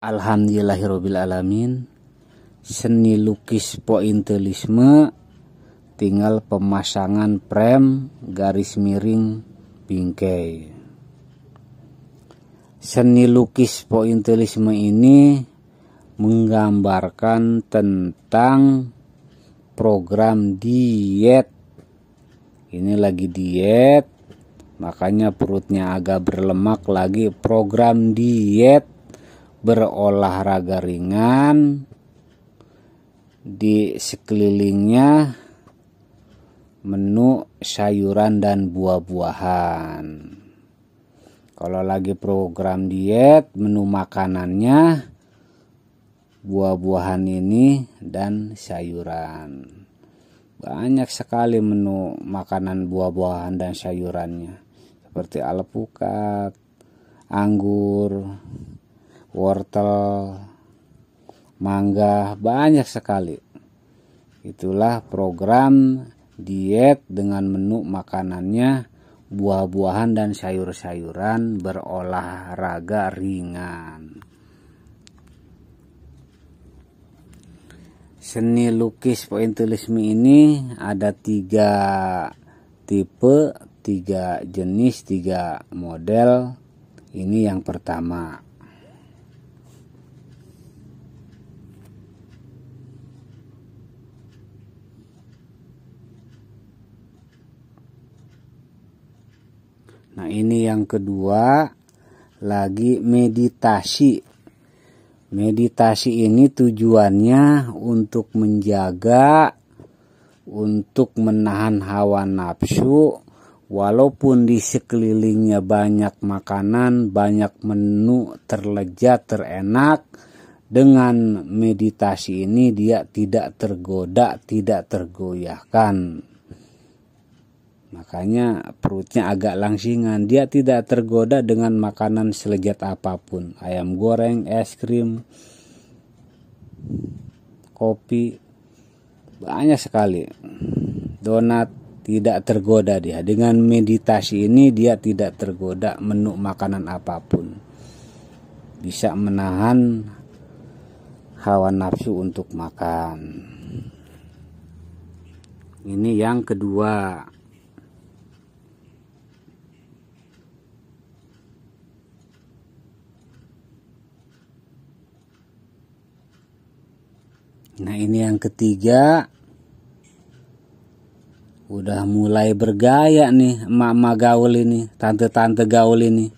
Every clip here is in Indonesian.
Alhamdulillahirobbil alamin seni lukis pointilisme tinggal pemasangan prem garis miring bingkai seni lukis pointilisme ini menggambarkan tentang program diet ini lagi diet makanya perutnya agak berlemak lagi program diet berolahraga ringan di sekelilingnya menu sayuran dan buah-buahan. Kalau lagi program diet, menu makanannya buah-buahan ini dan sayuran. Banyak sekali menu makanan buah-buahan dan sayurannya, seperti alpukat, anggur, wortel, mangga, banyak sekali. Itulah program diet dengan menu makanannya buah-buahan dan sayur-sayuran berolahraga ringan. Seni lukis tulismi ini ada tiga tipe, tiga jenis, tiga model. Ini yang pertama. Nah ini yang kedua lagi meditasi. Meditasi ini tujuannya untuk menjaga, untuk menahan hawa nafsu, walaupun di sekelilingnya banyak makanan, banyak menu terlejat, terenak, dengan meditasi ini dia tidak tergoda, tidak tergoyahkan. Makanya perutnya agak langsingan. Dia tidak tergoda dengan makanan selejat apapun. Ayam goreng, es krim, kopi. Banyak sekali. Donat tidak tergoda dia. Dengan meditasi ini dia tidak tergoda menu makanan apapun. Bisa menahan hawa nafsu untuk makan. Ini yang kedua. Nah ini yang ketiga Udah mulai bergaya nih Emak-emak gaul ini Tante-tante gaul ini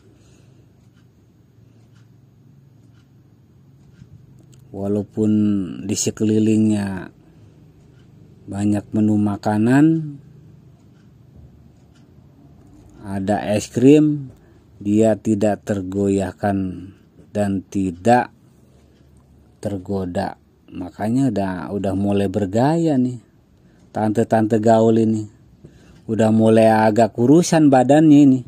Walaupun di sekelilingnya Banyak menu makanan Ada es krim Dia tidak tergoyahkan Dan tidak tergoda makanya udah udah mulai bergaya nih tante-tante gaul ini udah mulai agak kurusan badannya ini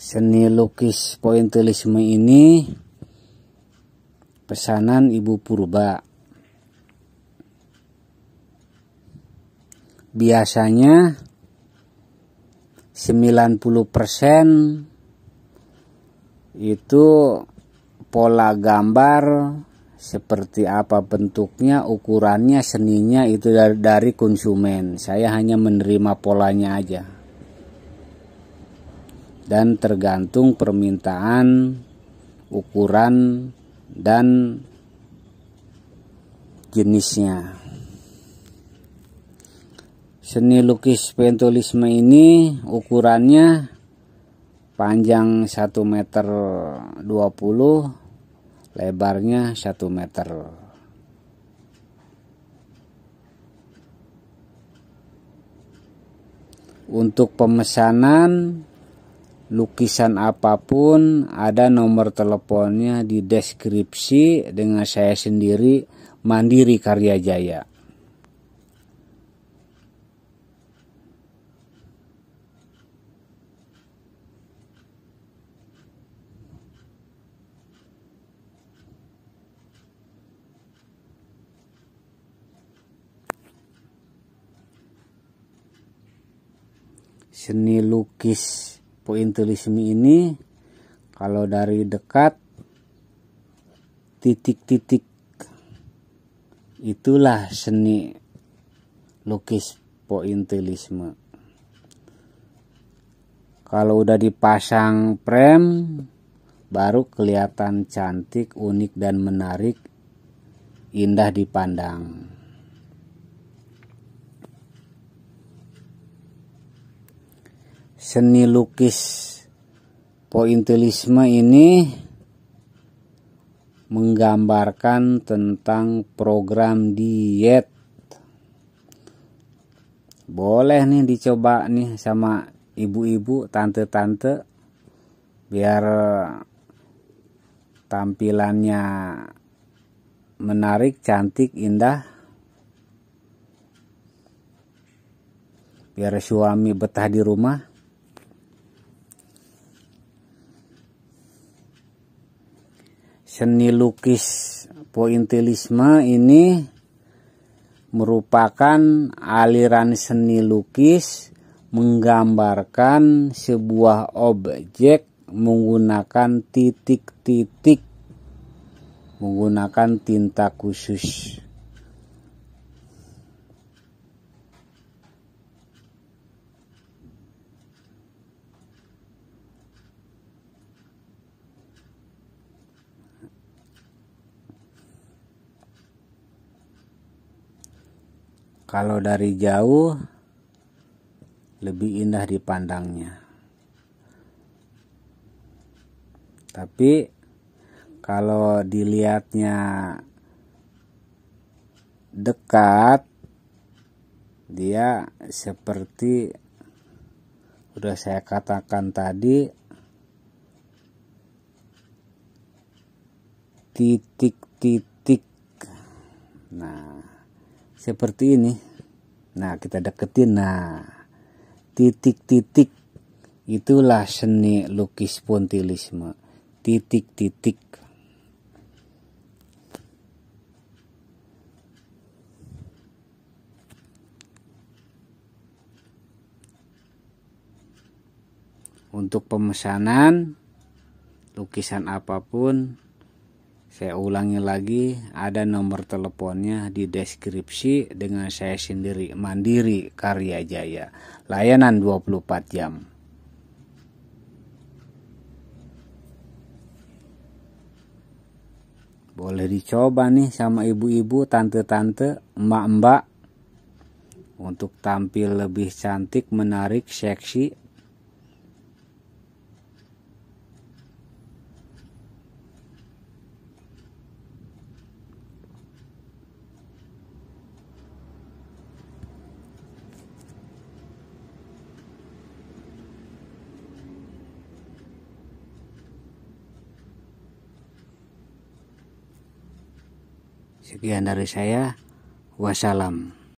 seni lukis pointilisme ini pesanan Ibu Purba. Biasanya 90% itu pola gambar seperti apa bentuknya, ukurannya, seninya itu dari, dari konsumen. Saya hanya menerima polanya aja dan tergantung permintaan, ukuran, dan jenisnya. Seni lukis pentulisme ini ukurannya panjang 1 meter 20 lebarnya 1 meter untuk pemesanan lukisan apapun ada nomor teleponnya di deskripsi dengan saya sendiri Mandiri Karya Jaya. seni lukis kointulismi ini kalau dari dekat titik-titik itulah seni lukis pointilisme kalau udah dipasang prem baru kelihatan cantik unik dan menarik indah dipandang seni lukis pointilisme ini menggambarkan tentang program diet boleh nih dicoba nih sama ibu-ibu tante-tante biar tampilannya menarik cantik indah biar suami betah di rumah seni lukis pointilisme ini merupakan aliran seni lukis menggambarkan sebuah objek menggunakan titik-titik menggunakan tinta khusus. Kalau dari jauh lebih indah dipandangnya. Tapi kalau dilihatnya dekat dia seperti udah saya katakan tadi titik-titik nah seperti ini nah kita deketin nah titik-titik itulah seni lukis pontilisme titik-titik untuk pemesanan lukisan apapun saya ulangi lagi, ada nomor teleponnya di deskripsi dengan saya sendiri, Mandiri Karya Jaya. Layanan 24 jam. Boleh dicoba nih sama ibu-ibu, tante-tante, emak-emak untuk tampil lebih cantik, menarik, seksi Sekian dari saya. Wassalam.